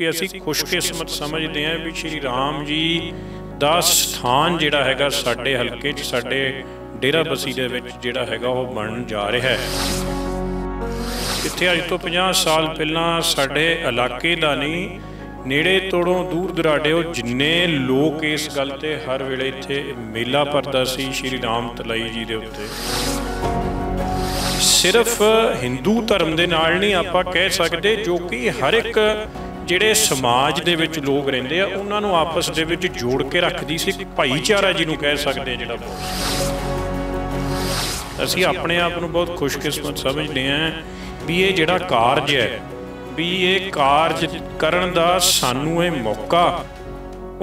ਕਿ ਅਸੀਂ ਖੁਸ਼ਕਿਸਮਤ ਸਮਝਦੇ ਹਾਂ ਵੀ ਸ਼੍ਰੀ ਰਾਮ ਜੀ ਦਾ ਸਥਾਨ ਜਿਹੜਾ ਹੈਗਾ ਸਾਡੇ ਹਲਕੇ 'ਚ ਸਾਡੇ ਡੇਰਾ ਬਸੀ ਦੇ ਵਿੱਚ ਜਿਹੜਾ ਹੈਗਾ ਉਹ ਬਣਨ ਜਾ ਰਿਹਾ ਹੈ ਕਿੱਥੇ ਅੱਜ ਤੋਂ 50 ਸਾਲ ਪਹਿਲਾਂ ਸਾਡੇ ਇਲਾਕੇ ਦਾ ਨਹੀਂ ਨੇੜੇ ਤੋੜੋਂ ਦੂਰ ਦਰਾਡੇ ਉਹ ਜਿੰਨੇ ਲੋਕ ਇਸ ਗੱਲ ਤੇ ਹਰ ਵੇਲੇ ਇੱਥੇ ਮੇਲਾ ਭਰਦਾ ਸੀ ਸ਼੍ਰੀ ਰਾਮ ਤਲਾਈ ਜੀ ਦੇ ਉੱਤੇ ਸਿਰਫ Hindu ਧਰਮ ਦੇ ਨਾਲ ਨਹੀਂ ਆਪਾਂ ਕਹਿ ਸਕਦੇ ਜੋ ਕਿ ਹਰ ਇੱਕ ਜਿਹੜੇ ਸਮਾਜ ਦੇ ਵਿੱਚ ਲੋਕ ਰਹਿੰਦੇ ਆ ਉਹਨਾਂ ਨੂੰ ਆਪਸ ਦੇ ਵਿੱਚ ਜੋੜ ਕੇ ਰੱਖਦੀ ਸੀ ਭਾਈਚਾਰਾ ਜਿਹਨੂੰ ਕਹਿ ਸਕਦੇ ਆ ਜਿਹੜਾ ਅਸੀਂ ਆਪਣੇ ਆਪ ਨੂੰ ਬਹੁਤ ਖੁਸ਼ਕਿਸਮਤ ਸਮਝਦੇ ਆਂ ਵੀ ਇਹ ਜਿਹੜਾ ਕਾਰਜ ਹੈ ਵੀ ਇਹ ਕਾਰਜ ਕਰਨ ਦਾ ਸਾਨੂੰ ਇਹ ਮੌਕਾ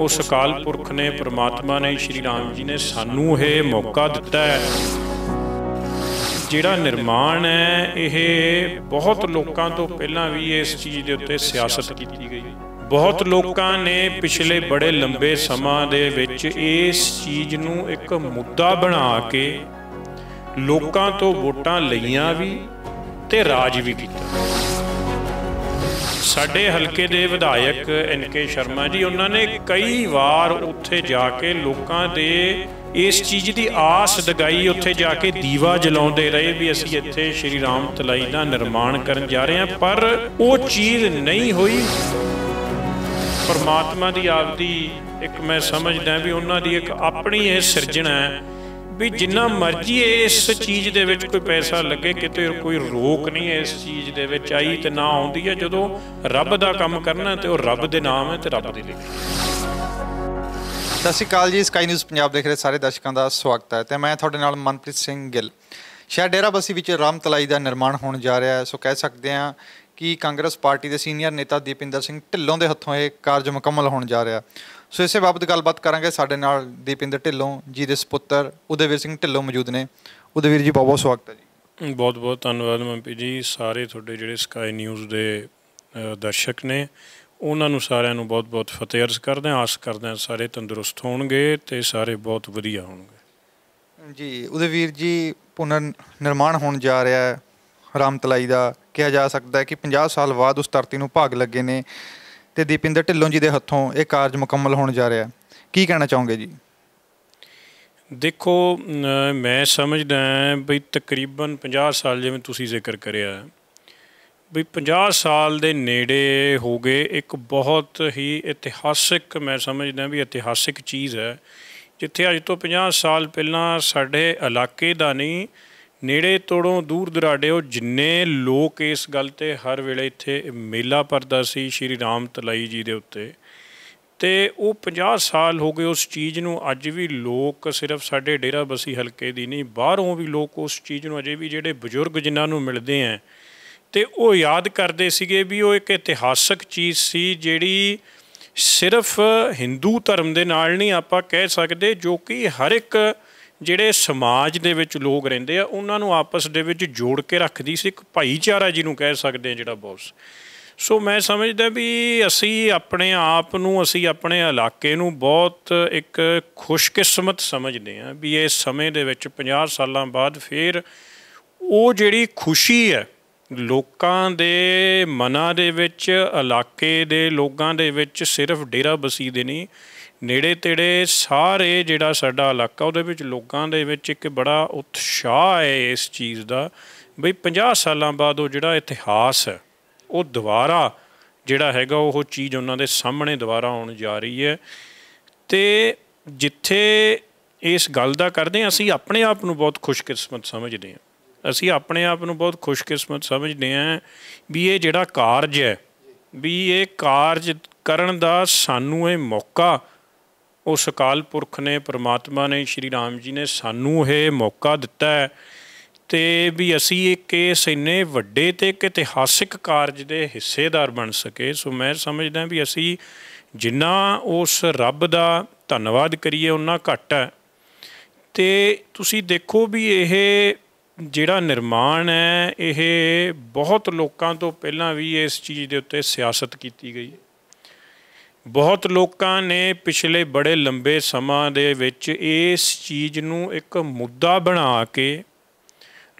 ਉਸ ਅਕਾਲ ਪੁਰਖ ਨੇ ਪ੍ਰਮਾਤਮਾ ਨੇ ਸ਼੍ਰੀ ਰਾਮ ਜੀ ਨੇ ਸਾਨੂੰ ਇਹ ਮੌਕਾ ਦਿੱਤਾ ਹੈ ਜਿਹੜਾ ਨਿਰਮਾਣ ਹੈ ਇਹ ਬਹੁਤ ਲੋਕਾਂ ਤੋਂ ਪਹਿਲਾਂ ਵੀ ਇਸ ਚੀਜ਼ ਦੇ ਉੱਤੇ ਸਿਆਸਤ ਕੀਤੀ ਗਈ ਬਹੁਤ ਲੋਕਾਂ ਨੇ ਪਿਛਲੇ ਬੜੇ ਲੰਬੇ ਸਮਾਂ ਦੇ ਵਿੱਚ ਇਸ ਚੀਜ਼ ਨੂੰ ਇੱਕ ਮੁੱਦਾ ਬਣਾ ਕੇ ਲੋਕਾਂ ਤੋਂ ਵੋਟਾਂ ਲਈਆਂ ਵੀ ਤੇ ਰਾਜ ਵੀ ਕੀਤਾ ਸਾਡੇ ਹਲਕੇ ਦੇ ਵਿਧਾਇਕ ਐਨਕੇ ਸ਼ਰਮਾ ਜੀ ਉਹਨਾਂ ਨੇ ਕਈ ਵਾਰ ਉੱਥੇ ਜਾ ਕੇ ਲੋਕਾਂ ਦੇ ਇਸ ਚੀਜ਼ ਦੀ ਆਸ ਦਗਾਈ ਉੱਥੇ ਜਾ ਕੇ ਦੀਵਾ ਜਲਾਉਂਦੇ ਰਹੇ ਵੀ ਅਸੀਂ ਇੱਥੇ ਸ਼੍ਰੀ ਰਾਮ ਤਲਾਈ ਦਾ ਨਿਰਮਾਣ ਕਰਨ ਜਾ ਰਹੇ ਹਾਂ ਪਰ ਉਹ ਚੀਜ਼ ਨਹੀਂ ਹੋਈ ਪਰਮਾਤਮਾ ਦੀ ਆਪਦੀ ਇੱਕ ਮੈਂ ਸਮਝਦਾ ਵੀ ਉਹਨਾਂ ਦੀ ਇੱਕ ਆਪਣੀ ਇਹ ਸਿਰਜਣਾ ਹੈ ਵੀ ਜਿੰਨਾ ਮਰਜ਼ੀ ਇਸ ਚੀਜ਼ ਦੇ ਵਿੱਚ ਕੋਈ ਪੈਸਾ ਲੱਗੇ ਕਿਤੇ ਕੋਈ ਰੋਕ ਨਹੀਂ ਇਸ ਚੀਜ਼ ਦੇ ਵਿੱਚ ਆਈ ਤੇ ਨਾ ਆਉਂਦੀ ਹੈ ਜਦੋਂ ਰੱਬ ਦਾ ਕੰਮ ਕਰਨਾ ਤੇ ਉਹ ਰੱਬ ਦੇ ਨਾਮ ਹੈ ਤੇ ਰੱਬ ਦੇ ਲਈ ਸਤਿ ਸ਼੍ਰੀ ਅਕਾਲ ਜੀ ਸਕਾਈ ਨਿਊਜ਼ ਪੰਜਾਬ ਦੇਖ ਰਹੇ ਸਾਰੇ ਦਰਸ਼ਕਾਂ ਦਾ ਸਵਾਗਤ ਹੈ ਤੇ ਮੈਂ ਤੁਹਾਡੇ ਨਾਲ ਮਨਪ੍ਰੀਤ ਸਿੰਘ ਗਿੱਲ ਸ਼ਹਿਰ ਡੇਰਾਬਸੀ ਵਿੱਚ ਰਾਮ ਤਲਾਈ ਦਾ ਨਿਰਮਾਣ ਹੋਣ ਜਾ ਰਿਹਾ ਹੈ ਸੋ ਕਹਿ ਸਕਦੇ ਹਾਂ ਕਿ ਕਾਂਗਰਸ ਪਾਰਟੀ ਦੇ ਸੀਨੀਅਰ ਨੇਤਾ ਦੀਪਿੰਦਰ ਸਿੰਘ ਢਿੱਲੋਂ ਦੇ ਹੱਥੋਂ ਇਹ ਕਾਰਜ ਮੁਕੰਮਲ ਹੋਣ ਜਾ ਰਿਹਾ ਸੋ ਇਸੇ ਬਾਬਤ ਗੱਲਬਾਤ ਕਰਾਂਗੇ ਸਾਡੇ ਨਾਲ ਦੀਪਿੰਦਰ ਢਿੱਲੋਂ ਜੀ ਦੇ ਸੁਪੁੱਤਰ ਉਦੇਵੀਰ ਸਿੰਘ ਢਿੱਲੋਂ ਮੌਜੂਦ ਨੇ ਉਦੇਵੀਰ ਜੀ ਬਹੁਤ ਬਹੁਤ ਸਵਾਗਤ ਹੈ ਜੀ ਬਹੁਤ ਬਹੁਤ ਧੰਨਵਾਦ ਮਨਪ੍ਰੀਤ ਜੀ ਸਾਰੇ ਤੁਹਾਡੇ ਜਿਹੜੇ ਸਕਾਈ ਨਿਊਜ਼ ਦੇ ਦਰਸ਼ਕ ਨੇ ਉਹਨਾਂ ਨੂੰ ਸਾਰਿਆਂ ਨੂੰ ਬਹੁਤ-ਬਹੁਤ ਫਤਿਹ ਅਰਜ਼ ਕਰਦੇ ਹਾਂ ਆਸ ਕਰਦੇ ਹਾਂ ਸਾਰੇ ਤੰਦਰੁਸਤ ਹੋਣਗੇ ਤੇ ਸਾਰੇ ਬਹੁਤ ਵਧੀਆ ਹੋਣਗੇ ਜੀ ਉਹਦੇ ਵੀਰ ਜੀ ਪੁਨਰ ਨਿਰਮਾਣ ਹੋਣ ਜਾ ਰਿਹਾ ਹੈ ਰਾਮਤਲਾਈ ਦਾ ਕਿਹਾ ਜਾ ਸਕਦਾ ਹੈ ਕਿ 50 ਸਾਲ ਬਾਅਦ ਉਸ ਧਰਤੀ ਨੂੰ ਭਾਗ ਲੱਗੇ ਨੇ ਤੇ ਦੀਪਿੰਦਰ ਢਿੱਲੋਂ ਜੀ ਦੇ ਹੱਥੋਂ ਇਹ ਕਾਰਜ ਮੁਕੰਮਲ ਹੋਣ ਜਾ ਰਿਹਾ ਹੈ ਕੀ ਕਹਿਣਾ ਚਾਹੋਗੇ ਜੀ ਦੇਖੋ ਮੈਂ ਸਮਝਦਾ ਹਾਂ ਵੀ ਤਕਰੀਬਨ 50 ਸਾਲ ਜਿਵੇਂ ਤੁਸੀਂ ਜ਼ਿਕਰ ਕਰਿਆ ਹੈ ਵੀ 50 ਸਾਲ ਦੇ ਨੇੜੇ ਹੋ ਗਏ ਇੱਕ ਬਹੁਤ ਹੀ ਇਤਿਹਾਸਿਕ ਮੈਂ ਸਮਝਦਾ ਵੀ ਇਤਿਹਾਸਿਕ ਚੀਜ਼ ਹੈ ਜਿੱਥੇ ਅੱਜ ਤੋਂ 50 ਸਾਲ ਪਹਿਲਾਂ ਸਾਡੇ ਇਲਾਕੇ ਦਾ ਨਹੀਂ ਨੇੜੇ ਤੋੜੋਂ ਦੂਰ ਦਰਾਡੇ ਉਹ ਜਿੰਨੇ ਲੋਕ ਇਸ ਗੱਲ ਤੇ ਹਰ ਵੇਲੇ ਇੱਥੇ ਮੇਲਾ ਪਰਦਾ ਸੀ ਸ਼੍ਰੀ ਰਾਮ ਤਲਾਈ ਜੀ ਦੇ ਉੱਤੇ ਤੇ ਉਹ 50 ਸਾਲ ਹੋ ਗਏ ਉਸ ਚੀਜ਼ ਨੂੰ ਅੱਜ ਵੀ ਲੋਕ ਸਿਰਫ ਸਾਡੇ ਡੇਰਾ ਬਸੀ ਹਲਕੇ ਦੀ ਨਹੀਂ ਬਾਹਰੋਂ ਵੀ ਲੋਕ ਉਸ ਚੀਜ਼ ਨੂੰ ਅਜੇ ਵੀ ਜਿਹੜੇ ਬਜ਼ੁਰਗ ਜਿਨ੍ਹਾਂ ਨੂੰ ਮਿਲਦੇ ਆਂ ਤੇ ਉਹ ਯਾਦ ਕਰਦੇ ਸੀਗੇ ਵੀ ਉਹ ਇੱਕ ਇਤਿਹਾਸਕ ਚੀਜ਼ ਸੀ ਜਿਹੜੀ ਸਿਰਫ ਹਿੰਦੂ ਧਰਮ ਦੇ ਨਾਲ ਨਹੀਂ ਆਪਾਂ ਕਹਿ ਸਕਦੇ ਜੋ ਕਿ ਹਰ ਇੱਕ ਜਿਹੜੇ ਸਮਾਜ ਦੇ ਵਿੱਚ ਲੋਕ ਰਹਿੰਦੇ ਆ ਉਹਨਾਂ ਨੂੰ ਆਪਸ ਦੇ ਵਿੱਚ ਜੋੜ ਕੇ ਰੱਖਦੀ ਸੀ ਇੱਕ ਭਾਈਚਾਰਾ ਜਿਹਨੂੰ ਕਹਿ ਸਕਦੇ ਆ ਜਿਹੜਾ ਬੌਸ ਸੋ ਮੈਂ ਸਮਝਦਾ ਵੀ ਅਸੀਂ ਆਪਣੇ ਆਪ ਨੂੰ ਅਸੀਂ ਆਪਣੇ ਇਲਾਕੇ ਨੂੰ ਬਹੁਤ ਇੱਕ ਖੁਸ਼ਕਿਸਮਤ ਸਮਝਦੇ ਆ ਵੀ ਇਸ ਸਮੇਂ ਦੇ ਵਿੱਚ 50 ਸਾਲਾਂ ਬਾਅਦ ਫੇਰ ਉਹ ਜਿਹੜੀ ਖੁਸ਼ੀ ਹੈ ਲੋਕਾਂ ਦੇ ਮਨਾਂ ਦੇ ਵਿੱਚ ਇਲਾਕੇ ਦੇ ਲੋਕਾਂ ਦੇ ਵਿੱਚ ਸਿਰਫ ਡੇਰਾ ਬਸੀ ਦੇ ਨਹੀਂ ਨੇੜੇ ਤੇੜੇ ਸਾਰੇ ਜਿਹੜਾ ਸਾਡਾ ਇਲਾਕਾ ਉਹਦੇ ਵਿੱਚ ਲੋਕਾਂ ਦੇ ਵਿੱਚ ਇੱਕ ਬੜਾ ਉਤਸ਼ਾਹ ਹੈ ਇਸ ਚੀਜ਼ ਦਾ ਬਈ 50 ਸਾਲਾਂ ਬਾਅਦ ਉਹ ਜਿਹੜਾ ਇਤਿਹਾਸ ਹੈ ਉਹ ਦੁਬਾਰਾ ਜਿਹੜਾ ਹੈਗਾ ਉਹ ਚੀਜ਼ ਉਹਨਾਂ ਦੇ ਸਾਹਮਣੇ ਦੁਬਾਰਾ ਆਉਣ ਜਾ ਰਹੀ ਹੈ ਤੇ ਜਿੱਥੇ ਇਸ ਗੱਲ ਦਾ ਕਰਦੇ ਅਸੀਂ ਆਪਣੇ ਆਪ ਨੂੰ ਬਹੁਤ ਖੁਸ਼ਕਿਸਮਤ ਸਮਝਦੇ ਹਾਂ ਅਸੀਂ ਆਪਣੇ ਆਪ ਨੂੰ ਬਹੁਤ ਖੁਸ਼ਕਿਸਮਤ ਸਮਝਦੇ ਆਂ ਵੀ ਇਹ ਜਿਹੜਾ ਕਾਰਜ ਹੈ ਵੀ ਇਹ ਕਾਰਜ ਕਰਨ ਦਾ ਸਾਨੂੰ ਇਹ ਮੌਕਾ ਉਸ ਅਕਾਲ ਪੁਰਖ ਨੇ ਪ੍ਰਮਾਤਮਾ ਨੇ ਸ਼੍ਰੀ ਰਾਮ ਜੀ ਨੇ ਸਾਨੂੰ ਇਹ ਮੌਕਾ ਦਿੱਤਾ ਹੈ ਤੇ ਵੀ ਅਸੀਂ ਇਹ ਕੇਸ ਇੰਨੇ ਵੱਡੇ ਤੇ ਇਤਿਹਾਸਿਕ ਕਾਰਜ ਦੇ ਹਿੱਸੇਦਾਰ ਬਣ ਸਕੇ ਸੋ ਮੈਂ ਸਮਝਦਾ ਵੀ ਅਸੀਂ ਜਿੰਨਾ ਉਸ ਰੱਬ ਦਾ ਧੰਨਵਾਦ ਕਰੀਏ ਉਹਨਾਂ ਘੱਟ ਹੈ ਤੇ ਤੁਸੀਂ ਦੇਖੋ ਵੀ ਇਹ ਜਿਹੜਾ ਨਿਰਮਾਣ ਹੈ ਇਹ ਬਹੁਤ ਲੋਕਾਂ ਤੋਂ ਪਹਿਲਾਂ ਵੀ ਇਸ ਚੀਜ਼ ਦੇ ਉੱਤੇ ਸਿਆਸਤ ਕੀਤੀ ਗਈ ਬਹੁਤ ਲੋਕਾਂ ਨੇ ਪਿਛਲੇ ਬੜੇ ਲੰਬੇ ਸਮਾਂ ਦੇ ਵਿੱਚ ਇਸ ਚੀਜ਼ ਨੂੰ ਇੱਕ ਮੁੱਦਾ ਬਣਾ ਕੇ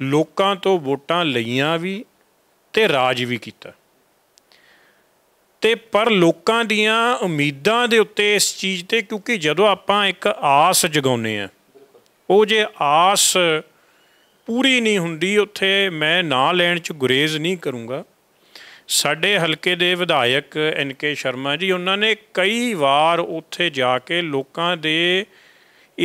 ਲੋਕਾਂ ਤੋਂ ਵੋਟਾਂ ਲਈਆਂ ਵੀ ਤੇ ਰਾਜ ਵੀ ਕੀਤਾ ਤੇ ਪਰ ਲੋਕਾਂ ਦੀਆਂ ਉਮੀਦਾਂ ਦੇ ਉੱਤੇ ਇਸ ਚੀਜ਼ ਤੇ ਕਿਉਂਕਿ ਜਦੋਂ ਆਪਾਂ ਇੱਕ ਆਸ ਜਗਾਉਨੇ ਆ ਉਹ ਜੇ ਆਸ ਪੂਰੀ ਨਹੀਂ ਹੁੰਦੀ ਉੱਥੇ ਮੈਂ ਨਾਂ ਲੈਣ 'ਚ ਗੁਰੇਜ਼ ਨਹੀਂ ਕਰੂੰਗਾ ਸਾਡੇ ਹਲਕੇ ਦੇ ਵਿਧਾਇਕ ਐਨ ਕੇ ਸ਼ਰਮਾ ਜੀ ਉਹਨਾਂ ਨੇ ਕਈ ਵਾਰ ਉੱਥੇ ਜਾ ਕੇ ਲੋਕਾਂ ਦੇ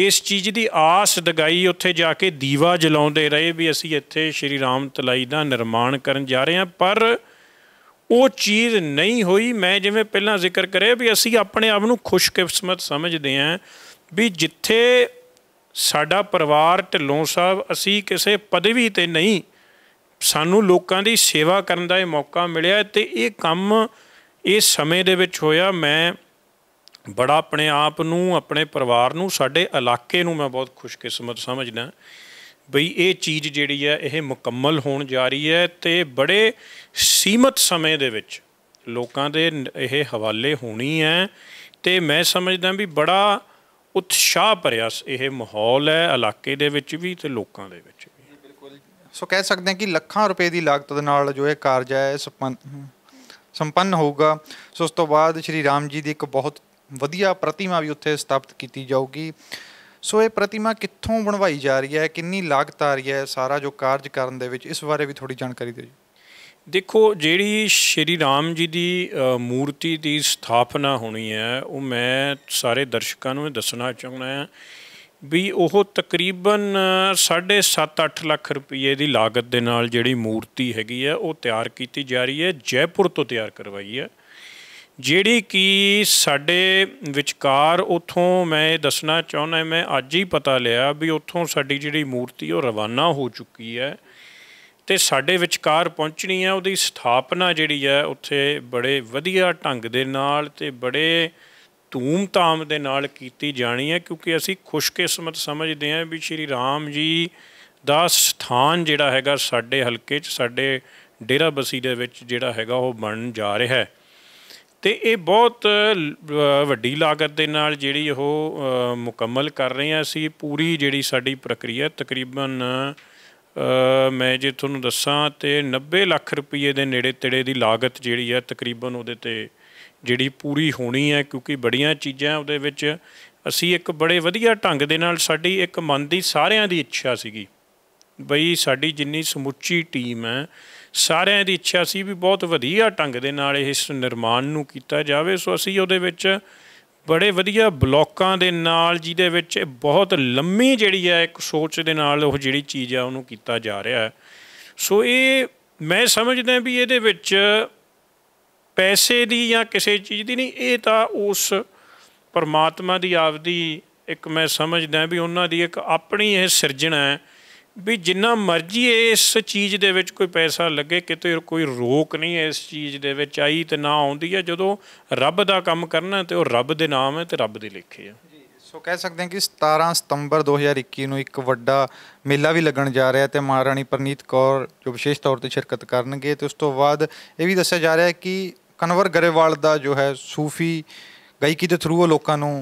ਇਸ ਚੀਜ਼ ਦੀ ਆਸ ਦਗਾਈ ਉੱਥੇ ਜਾ ਕੇ ਦੀਵਾ ਜਲਾਉਂਦੇ ਰਹੇ ਵੀ ਅਸੀਂ ਇੱਥੇ ਸ਼੍ਰੀ ਰਾਮ ਤਲਾਈ ਦਾ ਨਿਰਮਾਣ ਕਰਨ ਜਾ ਰਹੇ ਹਾਂ ਪਰ ਉਹ ਚੀਜ਼ ਨਹੀਂ ਹੋਈ ਮੈਂ ਜਿਵੇਂ ਪਹਿਲਾਂ ਜ਼ਿਕਰ ਕਰਿਆ ਵੀ ਅਸੀਂ ਆਪਣੇ ਆਪ ਨੂੰ ਖੁਸ਼ਕਿਸਮਤ ਸਮਝਦੇ ਆਂ ਵੀ ਜਿੱਥੇ ਸਾਡਾ ਪਰਿਵਾਰ ਢਿੱਲੋਂ ਸਾਹਿਬ ਅਸੀਂ ਕਿਸੇ ਪਦਵੀ ਤੇ ਨਹੀਂ ਸਾਨੂੰ ਲੋਕਾਂ ਦੀ ਸੇਵਾ ਕਰਨ ਦਾ ਇਹ ਮੌਕਾ ਮਿਲਿਆ ਤੇ ਇਹ ਕੰਮ ਇਸ ਸਮੇਂ ਦੇ ਵਿੱਚ ਹੋਇਆ ਮੈਂ ਬੜਾ ਆਪਣੇ ਆਪ ਨੂੰ ਆਪਣੇ ਪਰਿਵਾਰ ਨੂੰ ਸਾਡੇ ਇਲਾਕੇ ਨੂੰ ਮੈਂ ਬਹੁਤ ਖੁਸ਼ਕਿਸਮਤ ਸਮਝਦਾ ਬਈ ਇਹ ਚੀਜ਼ ਜਿਹੜੀ ਹੈ ਇਹ ਮੁਕੰਮਲ ਹੋਣ ਜਾ ਰਹੀ ਹੈ ਤੇ ਬੜੇ ਸੀਮਤ ਸਮੇਂ ਦੇ ਵਿੱਚ ਲੋਕਾਂ ਦੇ ਇਹ ਹਵਾਲੇ ਹੋਣੀ ਹੈ ਤੇ ਮੈਂ ਸਮਝਦਾ ਵੀ ਬੜਾ ਉਤਸ਼ਾਹ ਭਰਿਆ ਇਹ ਮਾਹੌਲ ਹੈ ਇਲਾਕੇ ਦੇ ਵਿੱਚ ਵੀ ਤੇ ਲੋਕਾਂ ਦੇ ਵਿੱਚ ਵੀ ਬਿਲਕੁਲ ਸੋ ਕਹਿ ਸਕਦੇ ਹਾਂ ਕਿ ਲੱਖਾਂ ਰੁਪਏ ਦੀ ਲਾਗਤ ਦੇ ਨਾਲ ਜੋ ਇਹ ਕਾਰਜ ਹੈ ਸੰਪੰਨ ਹੋਊਗਾ ਸੋ ਉਸ ਤੋਂ ਬਾਅਦ ਸ਼੍ਰੀ ਰਾਮ ਜੀ ਦੀ ਇੱਕ ਬਹੁਤ ਵਧੀਆ ਪ੍ਰਤਿਮਾ ਵੀ ਉੱਥੇ ਸਥਾਪਿਤ ਕੀਤੀ ਜਾਊਗੀ ਸੋ ਇਹ ਪ੍ਰਤਿਮਾ ਕਿੱਥੋਂ ਬਣਵਾਈ ਜਾ ਰਹੀ ਹੈ ਕਿੰਨੀ ਲਾਗਤ ਆ ਰਹੀ ਹੈ ਸਾਰਾ ਜੋ ਕਾਰਜ ਕਰਨ ਦੇ ਵਿੱਚ ਇਸ ਬਾਰੇ ਵੀ ਥੋੜੀ ਜਾਣਕਾਰੀ ਦਿਓ ਜੀ ਦੇਖੋ ਜਿਹੜੀ ਸ਼੍ਰੀ ਰਾਮ ਜੀ ਦੀ ਮੂਰਤੀ ਦੀ ਸਥਾਪਨਾ ਹੋਣੀ ਹੈ ਉਹ ਮੈਂ ਸਾਰੇ ਦਰਸ਼ਕਾਂ ਨੂੰ ਦੱਸਣਾ ਚਾਹੁੰਦਾ ਹਾਂ ਵੀ ਉਹ ਤਕਰੀਬਨ 7.5-8 ਲੱਖ ਰੁਪਏ ਦੀ ਲਾਗਤ ਦੇ ਨਾਲ ਜਿਹੜੀ ਮੂਰਤੀ ਹੈਗੀ ਹੈ ਉਹ ਤਿਆਰ ਕੀਤੀ ਜਾ ਰਹੀ ਹੈ ਜੈਪੁਰ ਤੋਂ ਤਿਆਰ ਕਰਵਾਈ ਹੈ ਜਿਹੜੀ ਕਿ ਸਾਡੇ ਵਿਚਕਾਰ ਉਥੋਂ ਮੈਂ ਇਹ ਦੱਸਣਾ ਚਾਹੁੰਦਾ ਮੈਂ ਅੱਜ ਹੀ ਪਤਾ ਲਿਆ ਵੀ ਉਥੋਂ ਸਾਡੀ ਜਿਹੜੀ ਮੂਰਤੀ ਉਹ ਰਵਾਨਾ ਹੋ ਚੁੱਕੀ ਹੈ ਤੇ ਸਾਡੇ ਵਿਚਕਾਰ ਪਹੁੰਚਣੀ ਹੈ ਉਹਦੀ ਸਥਾਪਨਾ ਜਿਹੜੀ ਹੈ ਉੱਥੇ ਬੜੇ ਵਧੀਆ ਢੰਗ ਦੇ ਨਾਲ ਤੇ ਬੜੇ ਧੂਮ-ਧਾਮ ਦੇ ਨਾਲ ਕੀਤੀ ਜਾਣੀ ਹੈ ਕਿਉਂਕਿ ਅਸੀਂ ਖੁਸ਼ਕਿਸਮਤ ਸਮਝਦੇ ਹਾਂ ਵੀ ਸ਼੍ਰੀ ਰਾਮ ਜੀ ਦਾ ਸਥਾਨ ਜਿਹੜਾ ਹੈਗਾ ਸਾਡੇ ਹਲਕੇ 'ਚ ਸਾਡੇ ਡੇਰਾ ਬਸੀ ਦੇ ਵਿੱਚ ਜਿਹੜਾ ਹੈਗਾ ਉਹ ਬਣਨ ਜਾ ਰਿਹਾ ਹੈ ਤੇ ਇਹ ਬਹੁਤ ਵੱਡੀ ਲਾਗਤ ਦੇ ਨਾਲ ਜਿਹੜੀ ਉਹ ਮੁਕੰਮਲ ਕਰ ਰਹੇ ਹਾਂ ਅਸੀਂ ਪੂਰੀ ਜਿਹੜੀ ਸਾਡੀ ਪ੍ਰਕਿਰਿਆ ਤਕਰੀਬਨ ਮੈਂ ਜੇ ਤੁਹਾਨੂੰ ਦੱਸਾਂ ਤੇ 90 ਲੱਖ ਰੁਪਏ ਦੇ ਨੇੜੇ ਤੇੜੇ ਦੀ ਲਾਗਤ ਜਿਹੜੀ ਹੈ ਤਕਰੀਬਨ ਉਹਦੇ ਤੇ ਜਿਹੜੀ ਪੂਰੀ ਹੋਣੀ ਹੈ ਕਿਉਂਕਿ ਬੜੀਆਂ ਚੀਜ਼ਾਂ ਉਹਦੇ ਵਿੱਚ ਅਸੀਂ ਇੱਕ ਬੜੇ ਵਧੀਆ ਢੰਗ ਦੇ ਨਾਲ ਸਾਡੀ ਇੱਕ ਮਨ ਦੀ ਸਾਰਿਆਂ ਦੀ ਇੱਛਾ ਸੀਗੀ ਬਈ ਸਾਡੀ ਜਿੰਨੀ ਸਮੁੱਚੀ ਟੀਮ ਹੈ ਸਾਰਿਆਂ ਦੀ ਇੱਛਾ ਸੀ ਵੀ ਬਹੁਤ ਵਧੀਆ ਢੰਗ ਦੇ ਨਾਲ ਇਸ ਨਿਰਮਾਣ ਨੂੰ ਕੀਤਾ ਜਾਵੇ ਸੋ ਅਸੀਂ ਉਹਦੇ ਵਿੱਚ ਬੜੇ ਵਧੀਆ ਬਲੌਕਾਂ ਦੇ ਨਾਲ ਜਿਹਦੇ ਵਿੱਚ ਬਹੁਤ ਲੰਮੀ ਜਿਹੜੀ ਹੈ ਇੱਕ ਸੋਚ ਦੇ ਨਾਲ ਉਹ ਜਿਹੜੀ ਚੀਜ਼ ਆ ਉਹਨੂੰ ਕੀਤਾ ਜਾ ਰਿਹਾ ਹੈ ਸੋ ਇਹ ਮੈਂ ਸਮਝਦਾ ਵੀ ਇਹਦੇ ਵਿੱਚ ਪੈਸੇ ਦੀ ਜਾਂ ਕਿਸੇ ਚੀਜ਼ ਦੀ ਨਹੀਂ ਇਹ ਤਾਂ ਉਸ ਪਰਮਾਤਮਾ ਦੀ ਆਪਦੀ ਇੱਕ ਮੈਂ ਸਮਝਦਾ ਵੀ ਉਹਨਾਂ ਦੀ ਇੱਕ ਆਪਣੀ ਇਹ ਸਿਰਜਣਾ ਹੈ ਵੀ ਜਿੰਨਾ ਮਰਜ਼ੀ ਇਸ ਚੀਜ਼ ਦੇ ਵਿੱਚ ਕੋਈ ਪੈਸਾ ਲੱਗੇ ਕਿਤੇ ਕੋਈ ਰੋਕ ਨਹੀਂ ਇਸ ਚੀਜ਼ ਦੇ ਵਿੱਚ ਆਈ ਤੇ ਨਾ ਆਉਂਦੀ ਹੈ ਜਦੋਂ ਰੱਬ ਦਾ ਕੰਮ ਕਰਨਾ ਤੇ ਉਹ ਰੱਬ ਦੇ ਨਾਮ ਹੈ ਤੇ ਰੱਬ ਦੇ ਲਿਖੇ ਹੈ ਸੋ ਕਹਿ ਸਕਦੇ ਹਾਂ ਕਿ 17 ਸਤੰਬਰ 2021 ਨੂੰ ਇੱਕ ਵੱਡਾ ਮੇਲਾ ਵੀ ਲੱਗਣ ਜਾ ਰਿਹਾ ਤੇ ਮਹਾਰਾਣੀ ਪ੍ਰਨੀਤ ਕੌਰ ਜੋ ਵਿਸ਼ੇਸ਼ ਤੌਰ ਤੇ ਸ਼ਿਰਕਤ ਕਰਨਗੇ ਤੇ ਉਸ ਤੋਂ ਬਾਅਦ ਇਹ ਵੀ ਦੱਸਿਆ ਜਾ ਰਿਹਾ ਹੈ ਕਿ ਕਨਵਰ ਗਰੇਵਾਲ ਦਾ ਜੋ ਹੈ ਸੂਫੀ ਗਾਇਕੀ ਦੇ ਥਰੂ ਉਹ ਲੋਕਾਂ ਨੂੰ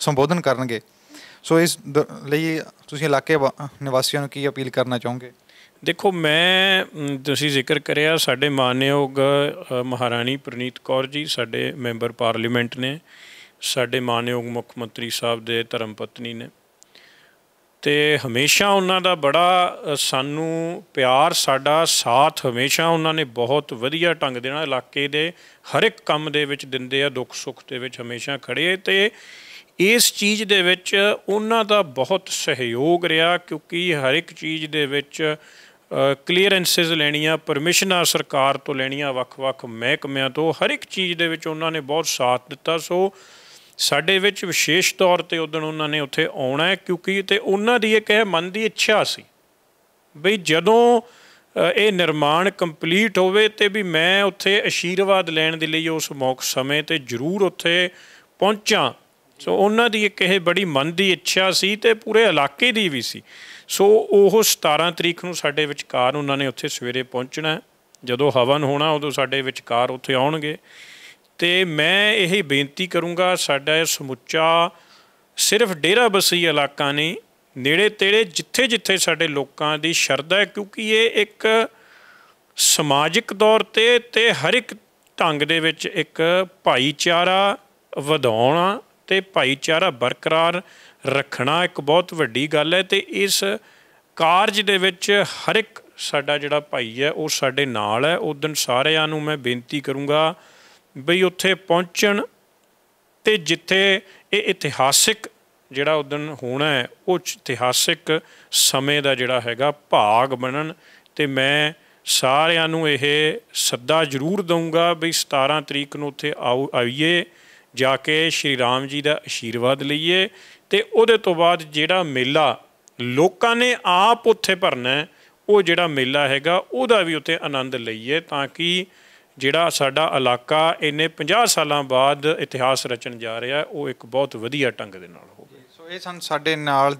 ਸੰਬੋਧਨ ਕਰਨਗੇ ਸੋ ਇਸ ਲਈ ਤੁਸੀਂ ਇਲਾਕੇ ਨਿਵਾਸੀਆਂ ਨੂੰ ਕੀ ਅਪੀਲ ਕਰਨਾ ਚਾਹੋਗੇ ਦੇਖੋ ਮੈਂ ਤੁਸੀਂ ਜ਼ਿਕਰ ਕਰਿਆ ਸਾਡੇ ਮਾਨਯੋਗ ਮਹਾਰਾਣੀ ਪ੍ਰਨੀਤ ਕੌਰ ਜੀ ਸਾਡੇ ਮੈਂਬਰ ਪਾਰਲੀਮੈਂਟ ਨੇ ਸਾਡੇ ਮਾਨਯੋਗ ਮੁੱਖ ਮੰਤਰੀ ਸਾਹਿਬ ਦੇ ਧਰਮ ਪਤਨੀ ਨੇ ਤੇ ਹਮੇਸ਼ਾ ਉਹਨਾਂ ਦਾ ਬੜਾ ਸਾਨੂੰ ਪਿਆਰ ਸਾਡਾ ਸਾਥ ਹਮੇਸ਼ਾ ਉਹਨਾਂ ਨੇ ਬਹੁਤ ਵਧੀਆ ਢੰਗ ਦੇਣਾ ਇਲਾਕੇ ਦੇ ਹਰ ਇੱਕ ਕੰਮ ਦੇ ਵਿੱਚ ਦਿੰਦੇ ਆ ਦੁੱਖ ਸੁੱਖ ਦੇ ਵਿੱਚ ਹਮੇਸ਼ਾ ਖੜੇ ਤੇ ਇਸ ਚੀਜ਼ ਦੇ ਵਿੱਚ ਉਹਨਾਂ ਦਾ ਬਹੁਤ ਸਹਿਯੋਗ ਰਿਹਾ ਕਿਉਂਕਿ ਹਰ ਇੱਕ ਚੀਜ਼ ਦੇ ਵਿੱਚ ਕਲੀਅਰੈਂਸਸ ਲੈਣੀਆਂ ਪਰਮਿਸ਼ਨਾਂ ਸਰਕਾਰ ਤੋਂ ਲੈਣੀਆਂ ਵੱਖ-ਵੱਖ ਮਹਿਕਮਿਆਂ ਤੋਂ ਹਰ ਇੱਕ ਚੀਜ਼ ਦੇ ਵਿੱਚ ਉਹਨਾਂ ਨੇ ਬਹੁਤ ਸਾਥ ਦਿੱਤਾ ਸੋ ਸਾਡੇ ਵਿੱਚ ਵਿਸ਼ੇਸ਼ ਤੌਰ ਤੇ ਉਦੋਂ ਉਹਨਾਂ ਨੇ ਉੱਥੇ ਆਉਣਾ ਹੈ ਕਿਉਂਕਿ ਤੇ ਉਹਨਾਂ ਦੀ ਇਹ ਕਹਿ ਮਨ ਦੀ ਇੱਛਾ ਸੀ ਬਈ ਜਦੋਂ ਇਹ ਨਿਰਮਾਣ ਕੰਪਲੀਟ ਹੋਵੇ ਤੇ ਵੀ ਮੈਂ ਉੱਥੇ ਅਸ਼ੀਰਵਾਦ ਲੈਣ ਦੇ ਲਈ ਉਸ ਮੌਕ ਸਮੇਂ ਤੇ ਜ਼ਰੂਰ ਉੱਥੇ ਪਹੁੰਚਾਂ ਸੋ ਉਹਨਾਂ ਦੀ ਇੱਕ ਇਹ ਬੜੀ ਮਨ ਦੀ ਇੱਛਾ ਸੀ ਤੇ ਪੂਰੇ ਇਲਾਕੇ ਦੀ ਵੀ ਸੀ ਸੋ ਉਹ 17 ਤਰੀਕ ਨੂੰ ਸਾਡੇ ਵਿਚਕਾਰ ਉਹਨਾਂ ਨੇ ਉੱਥੇ ਸਵੇਰੇ ਪਹੁੰਚਣਾ ਜਦੋਂ ਹਵਨ ਹੋਣਾ ਉਦੋਂ ਸਾਡੇ ਵਿਚਕਾਰ ਉੱਥੇ ਆਉਣਗੇ ਤੇ ਮੈਂ ਇਹ ਬੇਨਤੀ ਕਰੂੰਗਾ ਸਾਡਾ ਸਮੁੱਚਾ ਸਿਰਫ ਡੇਰਾ ਬਸੀ ਇਲਾਕਾ ਨਹੀਂ ਨੇੜੇ ਤੇੜੇ ਜਿੱਥੇ ਜਿੱਥੇ ਸਾਡੇ ਲੋਕਾਂ ਦੀ ਸ਼ਰਧਾ ਹੈ ਕਿਉਂਕਿ ਇਹ ਇੱਕ ਸਮਾਜਿਕ ਤੌਰ ਤੇ ਤੇ ਹਰ ਇੱਕ ਢੰਗ ਦੇ ਵਿੱਚ ਇੱਕ ਭਾਈਚਾਰਾ ਵਧਾਉਣਾ ਤੇ ਭਾਈਚਾਰਾ ਬਰਕਰਾਰ ਰੱਖਣਾ ਇੱਕ ਬਹੁਤ ਵੱਡੀ ਗੱਲ ਹੈ ਤੇ ਇਸ ਕਾਰਜ ਦੇ ਵਿੱਚ ਹਰ ਇੱਕ ਸਾਡਾ ਜਿਹੜਾ ਭਾਈ ਹੈ ਉਹ ਸਾਡੇ ਨਾਲ ਹੈ ਉਸ ਦਿਨ ਸਾਰਿਆਂ ਨੂੰ ਮੈਂ ਬੇਨਤੀ ਕਰੂੰਗਾ ਬਈ ਉੱਥੇ ਪਹੁੰਚਣ ਤੇ ਜਿੱਥੇ ਇਹ ਇਤਿਹਾਸਿਕ ਜਿਹੜਾ ਉਸ ਦਿਨ ਹੋਣਾ ਹੈ ਉਹ ਇਤਿਹਾਸਿਕ ਸਮੇਂ ਦਾ ਜਿਹੜਾ ਹੈਗਾ ਭਾਗ ਬਣਨ ਤੇ ਮੈਂ ਸਾਰਿਆਂ ਨੂੰ ਇਹ ਸੱਦਾ ਜ਼ਰੂਰ ਦਊਂਗਾ ਵੀ 17 ਤਰੀਕ ਨੂੰ ਉੱਥੇ ਆਓ ਆਈਏ ਜਾ ਕੇ ਸ਼੍ਰੀ ਰਾਮ ਜੀ ਦਾ ਆਸ਼ੀਰਵਾਦ ਲਈਏ ਤੇ ਉਹਦੇ ਤੋਂ ਬਾਅਦ ਜਿਹੜਾ ਮੇਲਾ ਲੋਕਾਂ ਨੇ ਆਪ ਉੱਥੇ ਭਰਨਾ ਉਹ ਜਿਹੜਾ ਮੇਲਾ ਹੈਗਾ ਉਹਦਾ ਵੀ ਉੱਥੇ ਆਨੰਦ ਲਈਏ ਤਾਂ ਕਿ ਜਿਹੜਾ ਸਾਡਾ ਇਲਾਕਾ ਇਹਨੇ 50 ਸਾਲਾਂ ਬਾਅਦ ਇਤਿਹਾਸ ਰਚਣ ਜਾ ਰਿਹਾ ਉਹ ਇੱਕ ਬਹੁਤ ਵਧੀਆ ਟੰਗ ਦੇ ਨਾਲ ਹੋਵੇ ਸੋ ਇਹ ਸਨ ਸਾਡੇ ਨਾਲ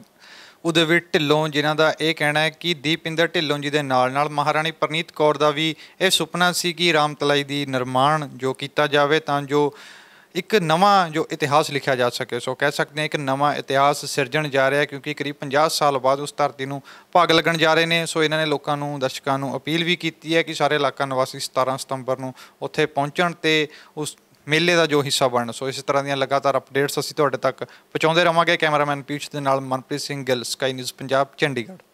ਵਿੱਚ ਢਿੱਲੋਂ ਜਿਨ੍ਹਾਂ ਦਾ ਇਹ ਕਹਿਣਾ ਹੈ ਕਿ ਦੀਪਿੰਦਰ ਢਿੱਲੋਂ ਜੀ ਦੇ ਨਾਲ ਨਾਲ ਮਹਾਰਾਣੀ ਪ੍ਰਨੀਤ ਕੌਰ ਦਾ ਵੀ ਇਹ ਸੁਪਨਾ ਸੀ ਕਿ ਰਾਮਤਲਾਈ ਦੀ ਨਿਰਮਾਣ ਜੋ ਕੀਤਾ ਜਾਵੇ ਤਾਂ ਜੋ ਇੱਕ ਨਵਾਂ ਜੋ ਇਤਿਹਾਸ ਲਿਖਿਆ ਜਾ ਸਕੇ ਸੋ ਕਹਿ ਸਕਦੇ ਹਾਂ ਇੱਕ ਨਵਾਂ ਇਤਿਹਾਸ ਸਿਰਜਣ ਜਾ ਰਿਹਾ ਕਿਉਂਕਿ ਕਰੀਬ 50 ਸਾਲ ਬਾਅਦ ਉਸ ਧਰਤੀ ਨੂੰ ਭਾਗ ਲੱਗਣ ਜਾ ਰਹੇ ਨੇ ਸੋ ਇਹਨਾਂ ਨੇ ਲੋਕਾਂ ਨੂੰ ਦਰਸ਼ਕਾਂ ਨੂੰ ਅਪੀਲ ਵੀ ਕੀਤੀ ਹੈ ਕਿ ਸਾਰੇ ਇਲਾਕਾ ਨਿਵਾਸੀ 17 ਸਤੰਬਰ ਨੂੰ ਉੱਥੇ ਪਹੁੰਚਣ ਤੇ ਉਸ ਮੇਲੇ ਦਾ ਜੋ ਹਿੱਸਾ ਬਣਨ ਸੋ ਇਸੇ ਤਰ੍ਹਾਂ ਦੀਆਂ ਲਗਾਤਾਰ ਅਪਡੇਟਸ ਅਸੀਂ ਤੁਹਾਡੇ ਤੱਕ ਪਹੁੰਚਾਉਂਦੇ ਰਵਾਂਗੇ ਕੈਮਰਾਮੈਨ ਪੀਚ ਦੇ ਨਾਲ ਮਨਪ੍ਰੀਤ ਸਿੰਘ ਗਿੱਲ ਸਕਾਈ ਨਿਊਜ਼ ਪੰਜਾਬ ਚੰਡੀਗੜ੍ਹ